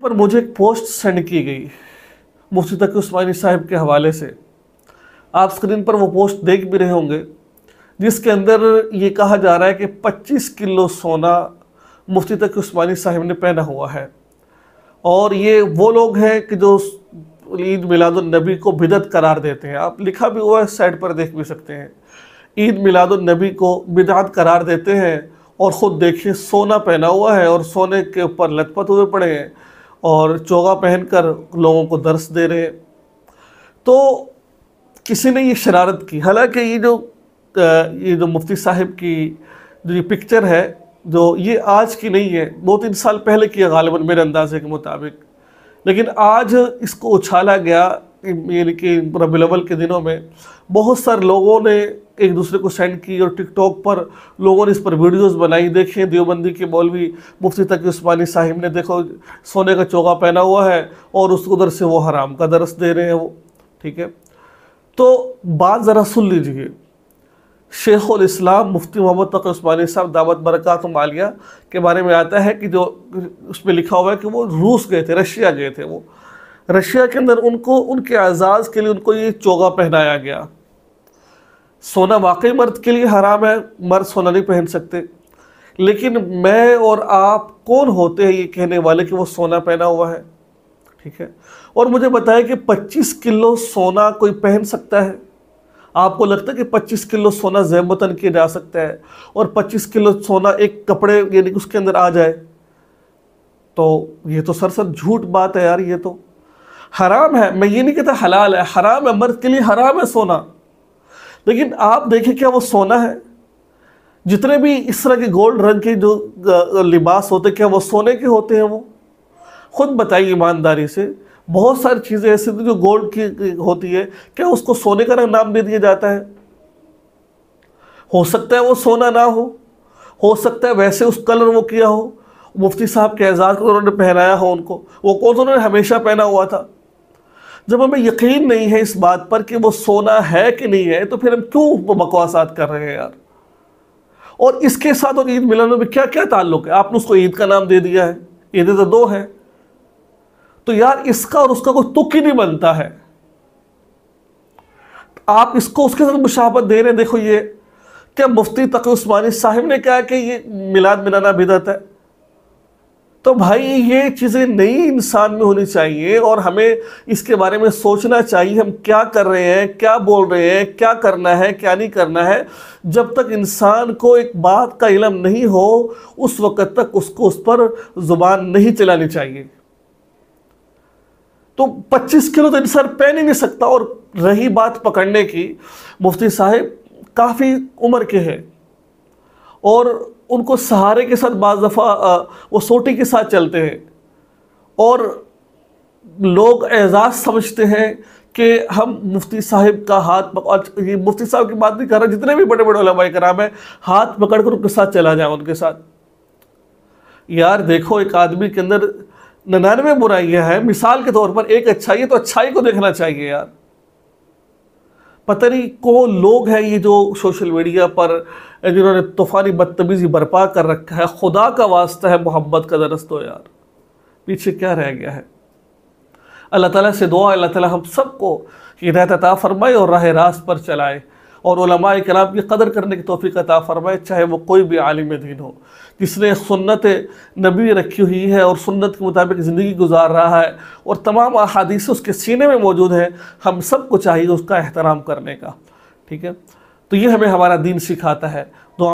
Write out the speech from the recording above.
پر مجھے ایک post send کی گئی مفتی تقی عثمانی صاحب کے حوالے سے آپ اسکرین پر وہ پوسٹ دیکھ بھی رہے ہوں گے جس کے اندر یہ کہا جا رہا ہے کہ پچیس کلو سونا مفتی تقی عثمانی صاحب نے پہنا ہوا ہے اور یہ وہ لوگ ہیں کہ جو عید میلاد النبی کو بدعت قرار دیتے ہیں آپ لکھا بھی ہوا ہے سائٹ پر دیکھ بھی سکتے ہیں عید میلاد النبی کو بدعت قرار دیتے ہیں اور خود دیکھیے سونا پہنا ہوا ہے اور سونے کے اوپر پت ہوئے پڑے ہیں اور چوغا پہن کر لوگوں کو درس دے رہے ہیں تو کسی نے یہ شرارت کی حالانکہ یہ جو یہ جو مفتی صاحب کی جو یہ پکچر ہے جو یہ آج کی نہیں ہے دو تین سال پہلے کی ہے غالباً میرے اندازے کے مطابق لیکن آج اس کو اچھالا گیا یعنی کہ رب الاول کے دنوں میں بہت سارے لوگوں نے ایک دوسرے کو سینڈ کی اور ٹک ٹاک پر لوگوں نے اس پر ویڈیوز بنائی دیکھیں دیوبندی کے مولوی مفتی تقی عثمانی صاحب نے دیکھو سونے کا چوگا پہنا ہوا ہے اور اس ادھر سے وہ حرام کا درس دے رہے ہیں وہ ٹھیک ہے تو بات ذرا سن لیجئے شیخ الاسلام مفتی محمد تقی عثمانی صاحب دعوت برکات و مالیہ کے بارے میں آتا ہے کہ جو اس میں لکھا ہوا ہے کہ وہ روس گئے تھے رشیا گئے تھے وہ رشیا کے اندر ان کو ان کے اعزاز کے لیے ان کو یہ چوگا پہنایا گیا سونا واقعی مرد کے لیے حرام ہے مرد سونا نہیں پہن سکتے لیکن میں اور آپ کون ہوتے ہیں یہ کہنے والے کہ وہ سونا پہنا ہوا ہے ٹھیک ہے اور مجھے بتایا کہ پچیس کلو سونا کوئی پہن سکتا ہے آپ کو لگتا ہے کہ پچیس کلو سونا زیب متن کیا جا سکتا ہے اور پچیس کلو سونا ایک کپڑے یعنی اس کے اندر آ جائے تو یہ تو سر سر جھوٹ بات ہے یار یہ تو حرام ہے میں یہ نہیں کہتا حلال ہے حرام ہے مرد کے لیے حرام ہے سونا لیکن آپ دیکھیں کیا وہ سونا ہے جتنے بھی اس طرح کے گولڈ رنگ کے جو لباس ہوتے کیا وہ سونے کے ہوتے ہیں وہ خود بتائیے ایمانداری سے بہت ساری چیزیں ایسی جو گولڈ کی ہوتی ہے کیا اس کو سونے کا نام دے دیا جاتا ہے ہو سکتا ہے وہ سونا نہ ہو ہو سکتا ہے ویسے اس کلر وہ کیا ہو مفتی صاحب کے اعزاز کو انہوں نے پہنایا ہو ان کو وہ کون انہوں نے ہمیشہ پہنا ہوا تھا جب ہمیں یقین نہیں ہے اس بات پر کہ وہ سونا ہے کہ نہیں ہے تو پھر ہم کیوں وہ بکواسات کر رہے ہیں یار اور اس کے ساتھ اور عید ملانوں میں کیا کیا تعلق ہے آپ نے اس کو عید کا نام دے دیا ہے عید دو ہے تو یار اس کا اور اس کا کوئی تک ہی نہیں بنتا ہے آپ اس کو اس کے ساتھ مشابت دے رہے ہیں دیکھو یہ کیا مفتی تقی عثمانی صاحب نے کہا کہ یہ میلاد ملانا بدت ہے تو بھائی یہ چیزیں نئی انسان میں ہونی چاہیے اور ہمیں اس کے بارے میں سوچنا چاہیے ہم کیا کر رہے ہیں کیا بول رہے ہیں کیا کرنا ہے کیا نہیں کرنا ہے جب تک انسان کو ایک بات کا علم نہیں ہو اس وقت تک اس کو اس پر زبان نہیں چلانی چاہیے تو پچیس کلو تو انسان پہن ہی نہیں سکتا اور رہی بات پکڑنے کی مفتی صاحب کافی عمر کے ہیں اور ان کو سہارے کے ساتھ بعض دفعہ وہ سوٹی کے ساتھ چلتے ہیں اور لوگ اعزاز سمجھتے ہیں کہ ہم مفتی صاحب کا ہاتھ یہ مفتی صاحب کی بات نہیں کر رہا جتنے بھی بڑے بڑے علماء کرام ہیں ہاتھ پکڑ کر ان کے ساتھ چلا جائیں ان کے ساتھ یار دیکھو ایک آدمی کے اندر ننانوے برائیاں ہیں مثال کے طور پر ایک اچھائی ہے تو اچھائی کو دیکھنا چاہیے یار پتہ نہیں کون لوگ ہیں یہ جو سوشل میڈیا پر جنہوں نے طوفانی بدتمیزی برپا کر رکھا ہے خدا کا واسطہ ہے محمد کا درست و یار پیچھے کیا رہ گیا ہے اللہ تعالیٰ سے دعا اللہ تعالیٰ ہم سب کو ہدایت عطا فرمائے اور راہ راست پر چلائے اور علماء کرام کی قدر کرنے کی توفیق عطا فرمائے چاہے وہ کوئی بھی عالم دین ہو جس نے سنت نبی رکھی ہوئی ہے اور سنت کے مطابق زندگی گزار رہا ہے اور تمام احادیث اس کے سینے میں موجود ہیں ہم سب کو چاہیے اس کا احترام کرنے کا ٹھیک ہے تو یہ ہمیں ہمارا دین سکھاتا ہے